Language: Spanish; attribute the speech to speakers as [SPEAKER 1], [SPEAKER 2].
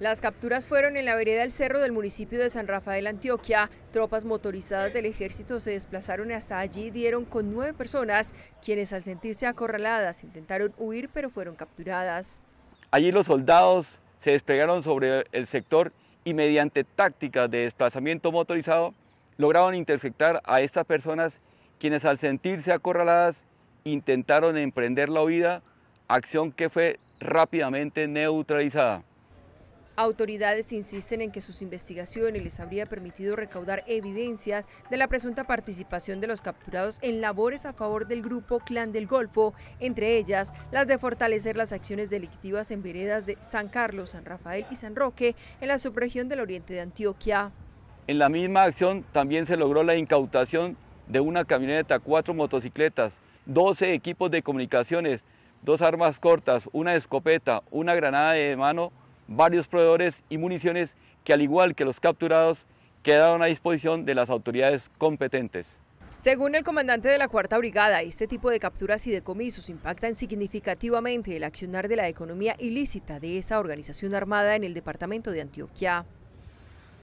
[SPEAKER 1] Las capturas fueron en la vereda del Cerro del municipio de San Rafael, Antioquia. Tropas motorizadas del ejército se desplazaron hasta allí y dieron con nueve personas, quienes al sentirse acorraladas intentaron huir pero fueron capturadas.
[SPEAKER 2] Allí los soldados se desplegaron sobre el sector y mediante tácticas de desplazamiento motorizado lograron interceptar a estas personas quienes al sentirse acorraladas intentaron emprender la huida, acción que fue rápidamente neutralizada.
[SPEAKER 1] Autoridades insisten en que sus investigaciones les habría permitido recaudar evidencias de la presunta participación de los capturados en labores a favor del grupo Clan del Golfo, entre ellas las de fortalecer las acciones delictivas en veredas de San Carlos, San Rafael y San Roque en la subregión del oriente de Antioquia.
[SPEAKER 2] En la misma acción también se logró la incautación de una camioneta, cuatro motocicletas, 12 equipos de comunicaciones, dos armas cortas, una escopeta, una granada de mano varios proveedores y municiones que al igual que los capturados quedaron a disposición de las autoridades competentes.
[SPEAKER 1] Según el comandante de la Cuarta Brigada, este tipo de capturas y decomisos impactan significativamente el accionar de la economía ilícita de esa organización armada en el departamento de Antioquia.